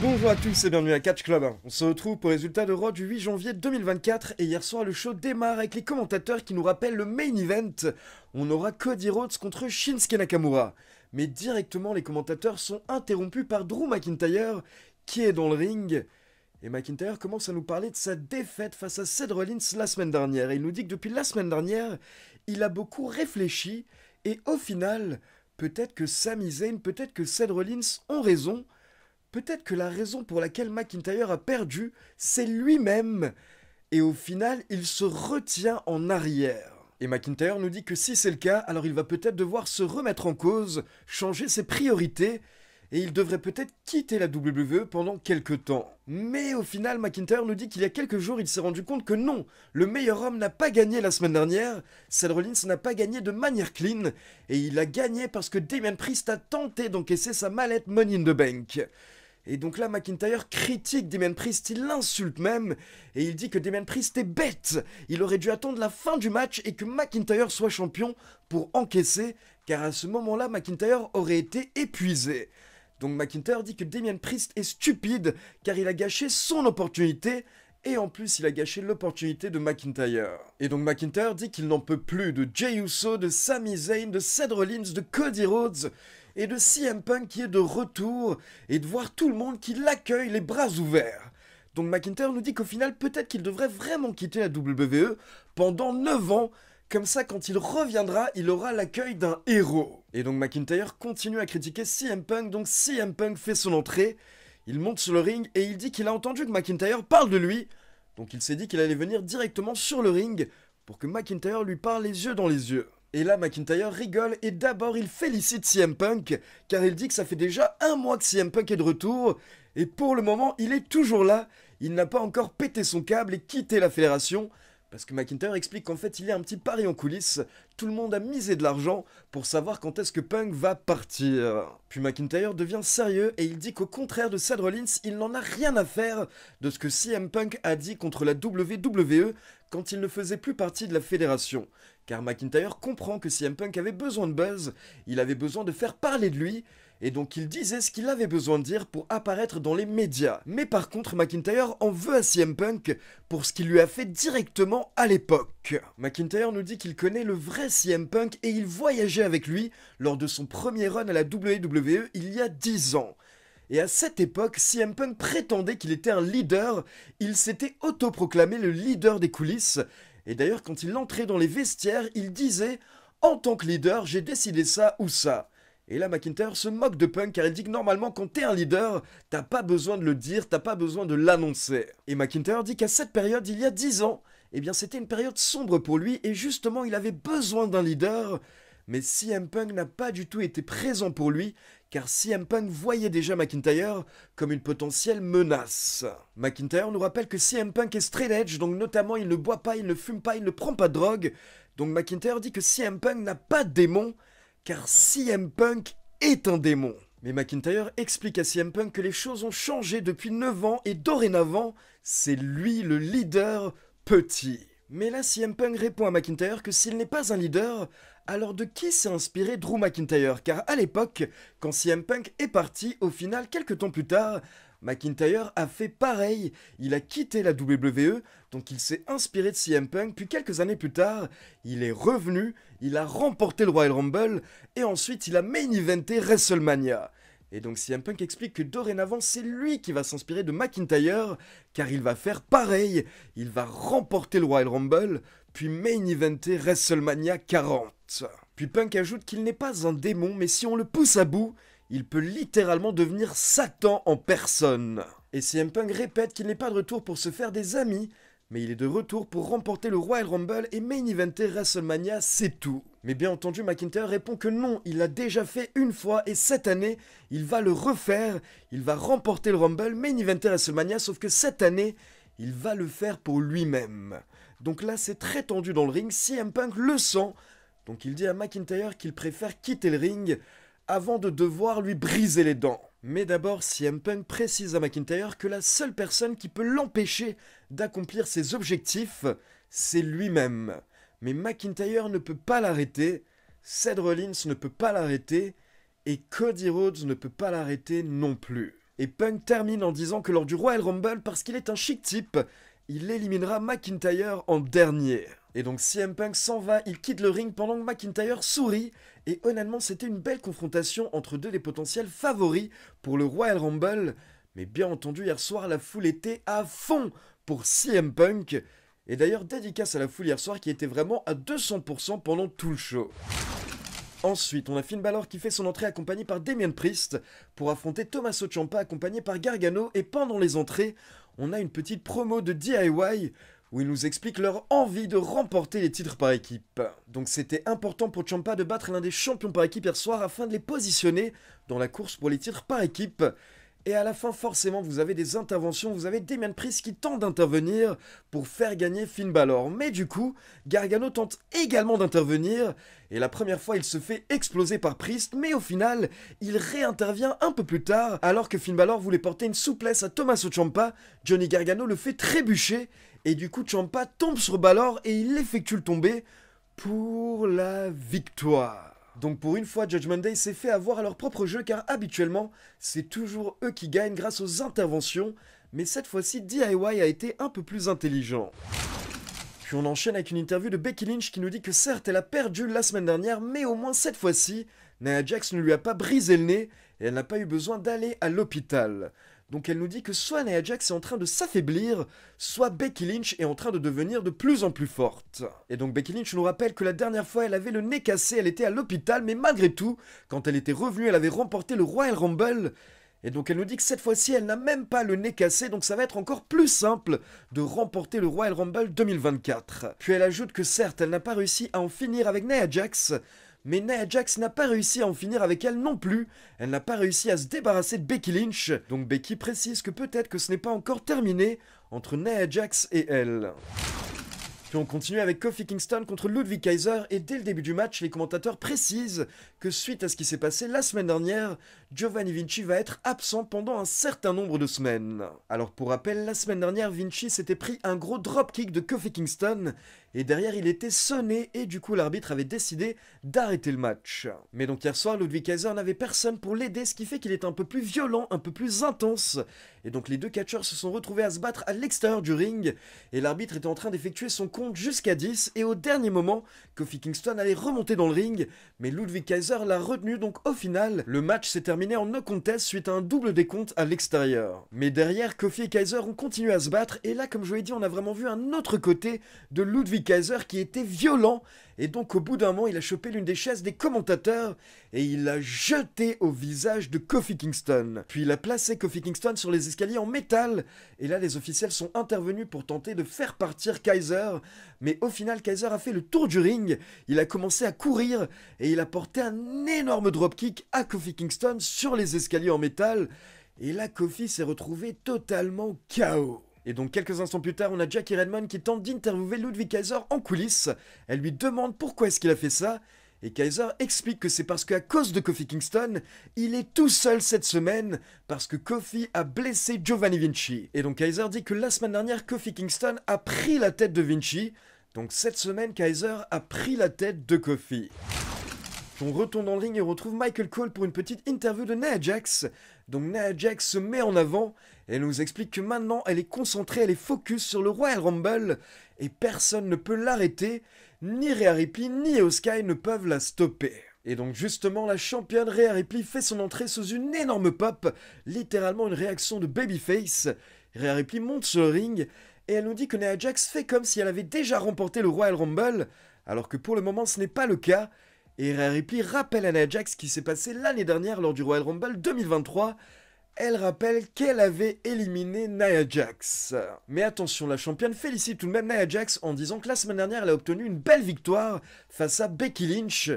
bonjour à tous et bienvenue à Catch Club. On se retrouve pour les résultats de Raw du 8 janvier 2024 et hier soir le show démarre avec les commentateurs qui nous rappellent le main event. On aura Cody Rhodes contre Shinsuke Nakamura. Mais directement les commentateurs sont interrompus par Drew McIntyre qui est dans le ring. Et McIntyre commence à nous parler de sa défaite face à Seth Rollins la semaine dernière. Et il nous dit que depuis la semaine dernière, il a beaucoup réfléchi et au final, peut-être que Sami Zayn, peut-être que Seth Rollins ont raison Peut-être que la raison pour laquelle McIntyre a perdu, c'est lui-même. Et au final, il se retient en arrière. Et McIntyre nous dit que si c'est le cas, alors il va peut-être devoir se remettre en cause, changer ses priorités, et il devrait peut-être quitter la WWE pendant quelques temps. Mais au final, McIntyre nous dit qu'il y a quelques jours, il s'est rendu compte que non, le meilleur homme n'a pas gagné la semaine dernière, Seth Rollins n'a pas gagné de manière clean, et il a gagné parce que Damien Priest a tenté d'encaisser sa mallette Money in the Bank. Et donc là, McIntyre critique Damien Priest, il l'insulte même, et il dit que Damien Priest est bête. Il aurait dû attendre la fin du match et que McIntyre soit champion pour encaisser, car à ce moment-là, McIntyre aurait été épuisé. Donc McIntyre dit que Damien Priest est stupide, car il a gâché son opportunité, et en plus il a gâché l'opportunité de McIntyre. Et donc McIntyre dit qu'il n'en peut plus de Jey Uso, de Sami Zayn, de Seth Rollins, de Cody Rhodes, et de CM Punk qui est de retour et de voir tout le monde qui l'accueille les bras ouverts. Donc McIntyre nous dit qu'au final, peut-être qu'il devrait vraiment quitter la WWE pendant 9 ans. Comme ça, quand il reviendra, il aura l'accueil d'un héros. Et donc McIntyre continue à critiquer CM Punk, donc CM Punk fait son entrée. Il monte sur le ring et il dit qu'il a entendu que McIntyre parle de lui. Donc il s'est dit qu'il allait venir directement sur le ring pour que McIntyre lui parle les yeux dans les yeux. Et là, McIntyre rigole et d'abord il félicite CM Punk car il dit que ça fait déjà un mois que CM Punk est de retour et pour le moment il est toujours là. Il n'a pas encore pété son câble et quitté la fédération parce que McIntyre explique qu'en fait il y a un petit pari en coulisses, tout le monde a misé de l'argent pour savoir quand est-ce que Punk va partir. Puis McIntyre devient sérieux et il dit qu'au contraire de Seth Rollins, il n'en a rien à faire de ce que CM Punk a dit contre la WWE quand il ne faisait plus partie de la fédération. Car McIntyre comprend que CM Punk avait besoin de buzz, il avait besoin de faire parler de lui, et donc il disait ce qu'il avait besoin de dire pour apparaître dans les médias. Mais par contre, McIntyre en veut à CM Punk pour ce qu'il lui a fait directement à l'époque. McIntyre nous dit qu'il connaît le vrai CM Punk et il voyageait avec lui lors de son premier run à la WWE il y a 10 ans. Et à cette époque, si m Punk prétendait qu'il était un leader, il s'était autoproclamé le leader des coulisses, et d'ailleurs quand il entrait dans les vestiaires, il disait « En tant que leader, j'ai décidé ça ou ça ». Et là, McIntyre se moque de Punk car il dit que normalement, quand t'es un leader, t'as pas besoin de le dire, t'as pas besoin de l'annoncer. Et McIntyre dit qu'à cette période, il y a 10 ans, eh bien c'était une période sombre pour lui et justement, il avait besoin d'un leader mais CM Punk n'a pas du tout été présent pour lui, car CM Punk voyait déjà McIntyre comme une potentielle menace. McIntyre nous rappelle que CM Punk est straight edge, donc notamment il ne boit pas, il ne fume pas, il ne prend pas de drogue, donc McIntyre dit que CM Punk n'a pas de démon, car CM Punk est un démon. Mais McIntyre explique à CM Punk que les choses ont changé depuis 9 ans et dorénavant, c'est lui le leader petit. Mais là, CM Punk répond à McIntyre que s'il n'est pas un leader, alors de qui s'est inspiré Drew McIntyre Car à l'époque, quand CM Punk est parti, au final, quelques temps plus tard, McIntyre a fait pareil, il a quitté la WWE, donc il s'est inspiré de CM Punk, puis quelques années plus tard, il est revenu, il a remporté le Royal Rumble, et ensuite il a main-eventé WrestleMania. Et donc CM Punk explique que dorénavant c'est lui qui va s'inspirer de McIntyre, car il va faire pareil, il va remporter le Royal Rumble, puis main eventer WrestleMania 40. Puis Punk ajoute qu'il n'est pas un démon, mais si on le pousse à bout, il peut littéralement devenir Satan en personne. Et CM Punk répète qu'il n'est pas de retour pour se faire des amis, mais il est de retour pour remporter le Royal Rumble et main eventer WrestleMania, c'est tout. Mais bien entendu, McIntyre répond que non, il l'a déjà fait une fois et cette année, il va le refaire. Il va remporter le Rumble, main eventer WrestleMania, sauf que cette année, il va le faire pour lui-même. Donc là, c'est très tendu dans le ring. CM Punk le sent. Donc il dit à McIntyre qu'il préfère quitter le ring avant de devoir lui briser les dents. Mais d'abord, CM Punk précise à McIntyre que la seule personne qui peut l'empêcher d'accomplir ses objectifs, c'est lui-même. Mais McIntyre ne peut pas l'arrêter, Seth Rollins ne peut pas l'arrêter, et Cody Rhodes ne peut pas l'arrêter non plus. Et Punk termine en disant que lors du Royal Rumble, parce qu'il est un chic type, il éliminera McIntyre en dernier. Et donc CM Punk s'en va, il quitte le ring pendant que McIntyre sourit. Et honnêtement, c'était une belle confrontation entre deux des potentiels favoris pour le Royal Rumble. Mais bien entendu, hier soir, la foule était à fond pour CM Punk. Et d'ailleurs, dédicace à la foule hier soir qui était vraiment à 200% pendant tout le show. Ensuite, on a Finn Balor qui fait son entrée accompagné par Damien Priest pour affronter Thomas Ciampa accompagné par Gargano et pendant les entrées, on a une petite promo de DIY où ils nous expliquent leur envie de remporter les titres par équipe. Donc c'était important pour Ciampa de battre l'un des champions par équipe hier soir afin de les positionner dans la course pour les titres par équipe. Et à la fin, forcément, vous avez des interventions, vous avez Damien Priest qui tente d'intervenir pour faire gagner Finn Balor. Mais du coup, Gargano tente également d'intervenir, et la première fois, il se fait exploser par Priest, mais au final, il réintervient un peu plus tard, alors que Finn Balor voulait porter une souplesse à Tommaso Ciampa, Johnny Gargano le fait trébucher, et du coup, Champa tombe sur Balor et il effectue le tombé pour la victoire. Donc pour une fois, Judgment Day s'est fait avoir à leur propre jeu car habituellement, c'est toujours eux qui gagnent grâce aux interventions, mais cette fois-ci, DIY a été un peu plus intelligent. Puis on enchaîne avec une interview de Becky Lynch qui nous dit que certes, elle a perdu la semaine dernière, mais au moins cette fois-ci, Nia Jax ne lui a pas brisé le nez et elle n'a pas eu besoin d'aller à l'hôpital. Donc elle nous dit que soit Nia Jax est en train de s'affaiblir, soit Becky Lynch est en train de devenir de plus en plus forte. Et donc Becky Lynch nous rappelle que la dernière fois elle avait le nez cassé, elle était à l'hôpital, mais malgré tout, quand elle était revenue, elle avait remporté le Royal Rumble. Et donc elle nous dit que cette fois-ci, elle n'a même pas le nez cassé, donc ça va être encore plus simple de remporter le Royal Rumble 2024. Puis elle ajoute que certes, elle n'a pas réussi à en finir avec Nia Jax, mais Nia Jax n'a pas réussi à en finir avec elle non plus. Elle n'a pas réussi à se débarrasser de Becky Lynch. Donc Becky précise que peut-être que ce n'est pas encore terminé entre Nia Jax et elle. Puis on continue avec Kofi Kingston contre Ludwig Kaiser et dès le début du match, les commentateurs précisent que suite à ce qui s'est passé la semaine dernière, Giovanni Vinci va être absent pendant un certain nombre de semaines. Alors pour rappel, la semaine dernière, Vinci s'était pris un gros dropkick de Kofi Kingston et derrière il était sonné et du coup l'arbitre avait décidé d'arrêter le match. Mais donc hier soir, Ludwig Kaiser n'avait personne pour l'aider, ce qui fait qu'il est un peu plus violent, un peu plus intense. Et donc les deux catcheurs se sont retrouvés à se battre à l'extérieur du ring, et l'arbitre était en train d'effectuer son compte jusqu'à 10, et au dernier moment, Kofi Kingston allait remonter dans le ring, mais Ludwig Kaiser l'a retenu, donc au final, le match s'est terminé en no contest suite à un double décompte à l'extérieur. Mais derrière, Kofi et Kaiser ont continué à se battre, et là, comme je l'ai dit, on a vraiment vu un autre côté de Ludwig Kaiser qui était violent. Et donc, au bout d'un moment, il a chopé l'une des chaises des commentateurs et il l'a jeté au visage de Kofi Kingston. Puis il a placé Kofi Kingston sur les escaliers en métal. Et là, les officiels sont intervenus pour tenter de faire partir Kaiser. Mais au final, Kaiser a fait le tour du ring. Il a commencé à courir et il a porté un énorme dropkick à Kofi Kingston sur les escaliers en métal. Et là, Kofi s'est retrouvé totalement KO. Et donc quelques instants plus tard, on a Jackie Redmond qui tente d'interviewer Ludwig Kaiser en coulisses. Elle lui demande pourquoi est-ce qu'il a fait ça. Et Kaiser explique que c'est parce qu'à cause de Kofi Kingston, il est tout seul cette semaine parce que Kofi a blessé Giovanni Vinci. Et donc Kaiser dit que la semaine dernière, Kofi Kingston a pris la tête de Vinci. Donc cette semaine, Kaiser a pris la tête de Kofi. On retourne en ligne et on retrouve Michael Cole pour une petite interview de Nia Jax. Donc Nia Jax se met en avant elle nous explique que maintenant elle est concentrée, elle est focus sur le Royal Rumble et personne ne peut l'arrêter, ni Rhea Ripley ni Oskai ne peuvent la stopper. Et donc justement, la championne Rhea Ripley fait son entrée sous une énorme pop, littéralement une réaction de babyface. Rhea Ripley monte sur le ring et elle nous dit que Nia Jax fait comme si elle avait déjà remporté le Royal Rumble, alors que pour le moment ce n'est pas le cas. Et Rhea Ripley rappelle à Nia Jax ce qui s'est passé l'année dernière lors du Royal Rumble 2023 elle rappelle qu'elle avait éliminé Nia Jax. Mais attention, la championne félicite tout de même Nia Jax en disant que la semaine dernière, elle a obtenu une belle victoire face à Becky Lynch.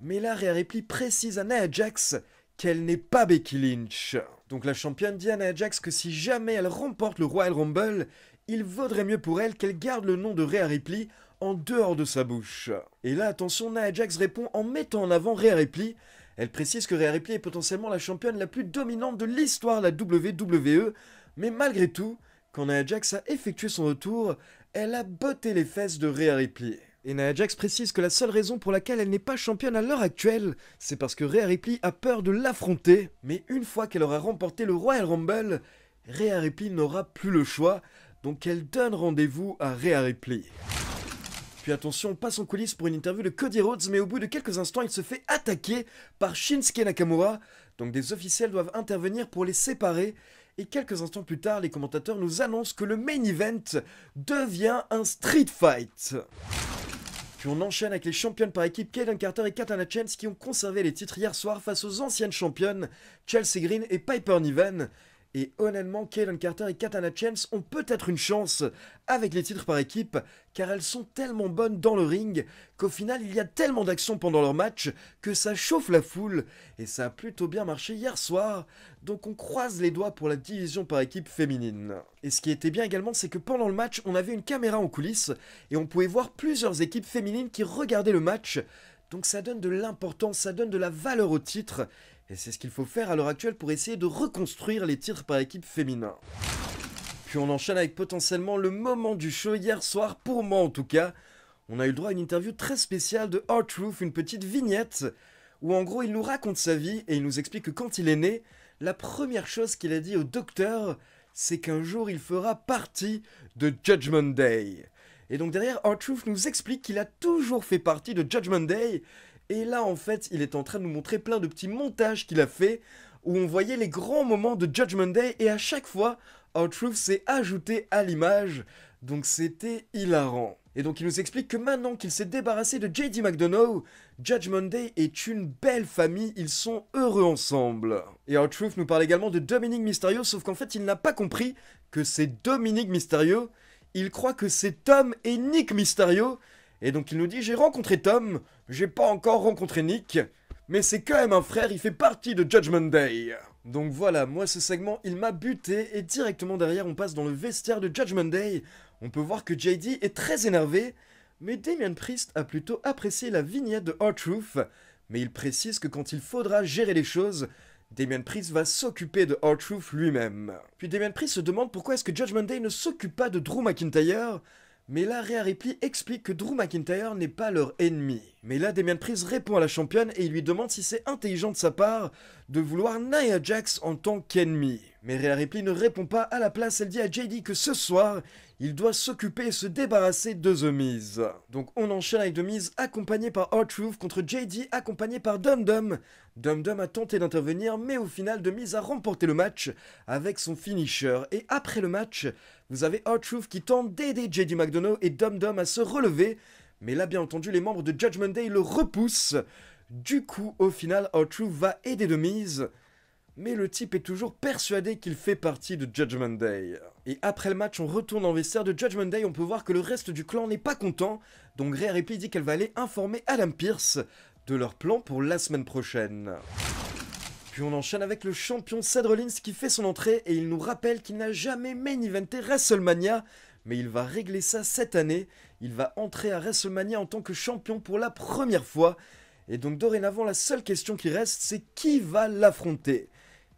Mais là, Rhea Ripley précise à Nia Jax qu'elle n'est pas Becky Lynch. Donc la championne dit à Nia Jax que si jamais elle remporte le Royal Rumble, il vaudrait mieux pour elle qu'elle garde le nom de Rhea Ripley en dehors de sa bouche. Et là, attention, Nia Jax répond en mettant en avant Rhea Ripley elle précise que Rhea Ripley est potentiellement la championne la plus dominante de l'histoire de la WWE, mais malgré tout, quand Nia Jax a effectué son retour, elle a botté les fesses de Rhea Ripley. Et Nia Jax précise que la seule raison pour laquelle elle n'est pas championne à l'heure actuelle, c'est parce que Rhea Ripley a peur de l'affronter, mais une fois qu'elle aura remporté le Royal Rumble, Rhea Ripley n'aura plus le choix, donc elle donne rendez-vous à Rhea Ripley. Puis attention, on passe en coulisses pour une interview de Cody Rhodes, mais au bout de quelques instants, il se fait attaquer par Shinsuke Nakamura. Donc des officiels doivent intervenir pour les séparer. Et quelques instants plus tard, les commentateurs nous annoncent que le main event devient un street fight. Puis on enchaîne avec les championnes par équipe Kaden Carter et Katana Chance qui ont conservé les titres hier soir face aux anciennes championnes Chelsea Green et Piper Niven. Et honnêtement, Kaylen Carter et Katana Chance ont peut-être une chance avec les titres par équipe, car elles sont tellement bonnes dans le ring qu'au final il y a tellement d'actions pendant leur match que ça chauffe la foule, et ça a plutôt bien marché hier soir, donc on croise les doigts pour la division par équipe féminine. Et ce qui était bien également, c'est que pendant le match, on avait une caméra en coulisses, et on pouvait voir plusieurs équipes féminines qui regardaient le match, donc ça donne de l'importance, ça donne de la valeur au titre, et c'est ce qu'il faut faire à l'heure actuelle pour essayer de reconstruire les titres par équipe féminin. Puis on enchaîne avec potentiellement le moment du show hier soir, pour moi en tout cas. On a eu le droit à une interview très spéciale de Art truth une petite vignette, où en gros il nous raconte sa vie et il nous explique que quand il est né, la première chose qu'il a dit au docteur, c'est qu'un jour il fera partie de Judgment Day. Et donc derrière, Art Truth nous explique qu'il a toujours fait partie de Judgment Day et là, en fait, il est en train de nous montrer plein de petits montages qu'il a fait où on voyait les grands moments de Judgment Day et à chaque fois, Our Truth s'est ajouté à l'image. Donc c'était hilarant. Et donc il nous explique que maintenant qu'il s'est débarrassé de JD McDonough, Judgment Day est une belle famille, ils sont heureux ensemble. Et Our Truth nous parle également de Dominique Mysterio, sauf qu'en fait il n'a pas compris que c'est Dominique Mysterio, il croit que c'est Tom et Nick Mysterio, et donc il nous dit J'ai rencontré Tom, j'ai pas encore rencontré Nick, mais c'est quand même un frère, il fait partie de Judgment Day. Donc voilà, moi ce segment il m'a buté et directement derrière on passe dans le vestiaire de Judgment Day. On peut voir que JD est très énervé, mais Damien Priest a plutôt apprécié la vignette de Hard Truth, mais il précise que quand il faudra gérer les choses, Damien Priest va s'occuper de Hard Truth lui-même. Puis Damien Priest se demande pourquoi est-ce que Judgment Day ne s'occupe pas de Drew McIntyre, mais là, Rhea Ripley explique que Drew McIntyre n'est pas leur ennemi. Mais là, Demian Prise répond à la championne et il lui demande si c'est intelligent de sa part de vouloir Nia Jax en tant qu'ennemi. Mais Rhea Ripley ne répond pas à la place, elle dit à JD que ce soir, il doit s'occuper et se débarrasser de The Miz. Donc on enchaîne avec The Miz accompagné par R-Truth contre JD accompagné par Dum Dum. Dum Dum a tenté d'intervenir mais au final The Miz a remporté le match avec son finisher. Et après le match, vous avez R-Truth qui tente d'aider JD McDonough et Dum Dum à se relever mais là, bien entendu, les membres de Judgment Day le repoussent. Du coup, au final, Truth va aider de mise. Mais le type est toujours persuadé qu'il fait partie de Judgment Day. Et après le match, on retourne en vestiaire de Judgment Day, on peut voir que le reste du clan n'est pas content, donc Rhea Ripley dit qu'elle va aller informer Adam Pierce de leur plan pour la semaine prochaine. Puis on enchaîne avec le champion Seth qui fait son entrée et il nous rappelle qu'il n'a jamais main eventé WrestleMania, mais il va régler ça cette année. Il va entrer à WrestleMania en tant que champion pour la première fois. Et donc dorénavant, la seule question qui reste, c'est qui va l'affronter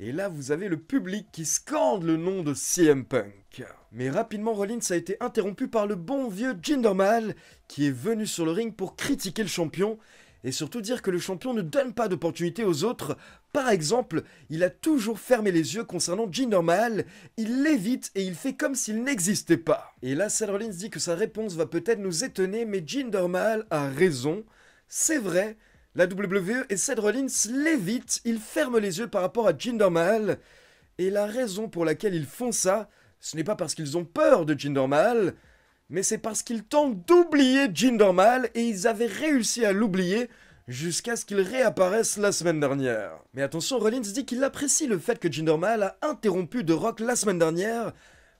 et là, vous avez le public qui scande le nom de CM Punk. Mais rapidement, Rollins a été interrompu par le bon vieux Jinderman, qui est venu sur le ring pour critiquer le champion, et surtout dire que le champion ne donne pas d'opportunité aux autres. Par exemple, il a toujours fermé les yeux concernant Jinder Normal, il l'évite et il fait comme s'il n'existait pas. Et là, Seth Rollins dit que sa réponse va peut-être nous étonner, mais Jinder a raison. C'est vrai, la WWE et Seth Rollins l'évitent, ils ferment les yeux par rapport à Jinder Et la raison pour laquelle ils font ça, ce n'est pas parce qu'ils ont peur de Jinder mais c'est parce qu'ils tentent d'oublier Mal et ils avaient réussi à l'oublier jusqu'à ce qu'il réapparaisse la semaine dernière. Mais attention, Rollins dit qu'il apprécie le fait que Mal a interrompu de Rock la semaine dernière,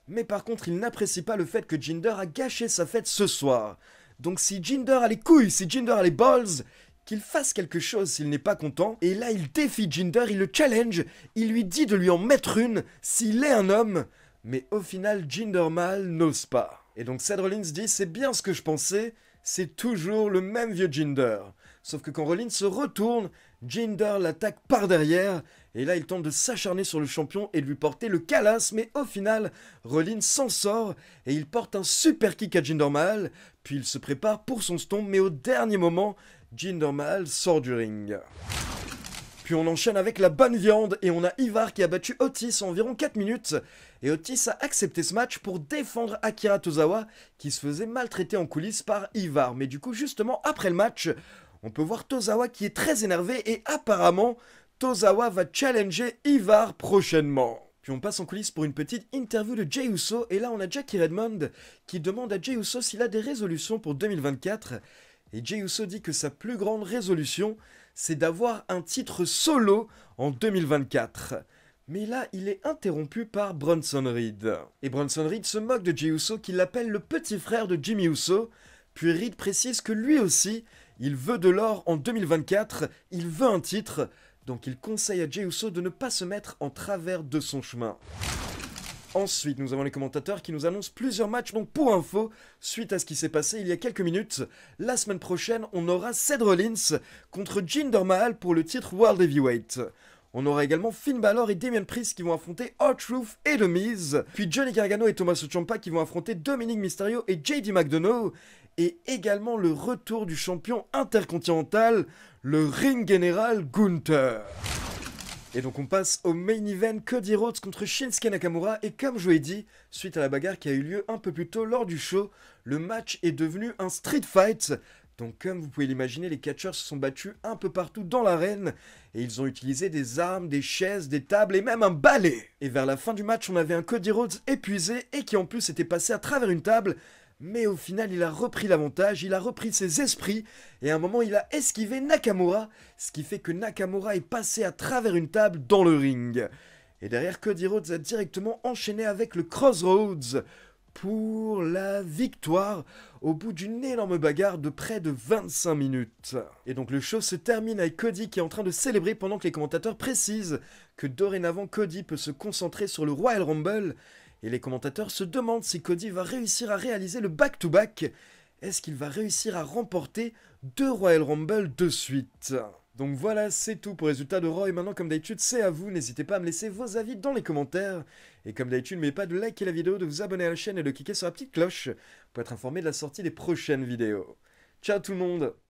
mais par contre il n'apprécie pas le fait que Jinder a gâché sa fête ce soir. Donc si Jinder a les couilles, si Jinder a les balls, qu'il fasse quelque chose s'il n'est pas content, et là il défie Jinder, il le challenge, il lui dit de lui en mettre une s'il est un homme, mais au final Jinder Mal n'ose pas. Et donc Seth Rollins dit C'est bien ce que je pensais, c'est toujours le même vieux Jinder. Sauf que quand Rollins se retourne, Jinder l'attaque par derrière, et là il tente de s'acharner sur le champion et de lui porter le calas, mais au final, Rollins s'en sort et il porte un super kick à Jinder Mahal, puis il se prépare pour son stomp, mais au dernier moment, Jinder Mahal sort du ring. Puis on enchaîne avec la bonne viande et on a Ivar qui a battu Otis en environ 4 minutes. Et Otis a accepté ce match pour défendre Akira Tozawa qui se faisait maltraiter en coulisses par Ivar. Mais du coup justement après le match, on peut voir Tozawa qui est très énervé et apparemment Tozawa va challenger Ivar prochainement. Puis on passe en coulisses pour une petite interview de Jay Uso et là on a Jackie Redmond qui demande à Jay Uso s'il a des résolutions pour 2024. Et Jay Uso dit que sa plus grande résolution c'est d'avoir un titre solo en 2024. Mais là, il est interrompu par Bronson Reed. Et Bronson Reed se moque de Jey Uso qui l'appelle le petit frère de Jimmy Uso, puis Reed précise que lui aussi, il veut de l'or en 2024, il veut un titre, donc il conseille à Jey Uso de ne pas se mettre en travers de son chemin. Ensuite, nous avons les commentateurs qui nous annoncent plusieurs matchs. Donc, pour info, suite à ce qui s'est passé il y a quelques minutes, la semaine prochaine, on aura Ced Rollins contre Jinder Mahal pour le titre World Heavyweight. On aura également Finn Balor et Damien Priest qui vont affronter Hot et The Miz. Puis Johnny Gargano et Thomas Ciampa qui vont affronter Dominique Mysterio et JD McDonough. Et également le retour du champion intercontinental, le ring général Gunther. Et donc on passe au main event Cody Rhodes contre Shinsuke Nakamura et comme je vous l'ai dit, suite à la bagarre qui a eu lieu un peu plus tôt lors du show, le match est devenu un street fight. Donc comme vous pouvez l'imaginer, les catchers se sont battus un peu partout dans l'arène et ils ont utilisé des armes, des chaises, des tables et même un balai. Et vers la fin du match, on avait un Cody Rhodes épuisé et qui en plus était passé à travers une table mais au final, il a repris l'avantage, il a repris ses esprits, et à un moment, il a esquivé Nakamura, ce qui fait que Nakamura est passé à travers une table dans le ring. Et derrière, Cody Rhodes a directement enchaîné avec le Crossroads pour la victoire au bout d'une énorme bagarre de près de 25 minutes. Et donc le show se termine avec Cody qui est en train de célébrer pendant que les commentateurs précisent que dorénavant Cody peut se concentrer sur le Royal Rumble et les commentateurs se demandent si Cody va réussir à réaliser le back-to-back. Est-ce qu'il va réussir à remporter deux Royal Rumble de suite donc voilà, c'est tout pour résultat de Roy. Et maintenant, comme d'habitude, c'est à vous. N'hésitez pas à me laisser vos avis dans les commentaires. Et comme d'habitude, n'oubliez pas de liker la vidéo, de vous abonner à la chaîne et de cliquer sur la petite cloche pour être informé de la sortie des prochaines vidéos. Ciao tout le monde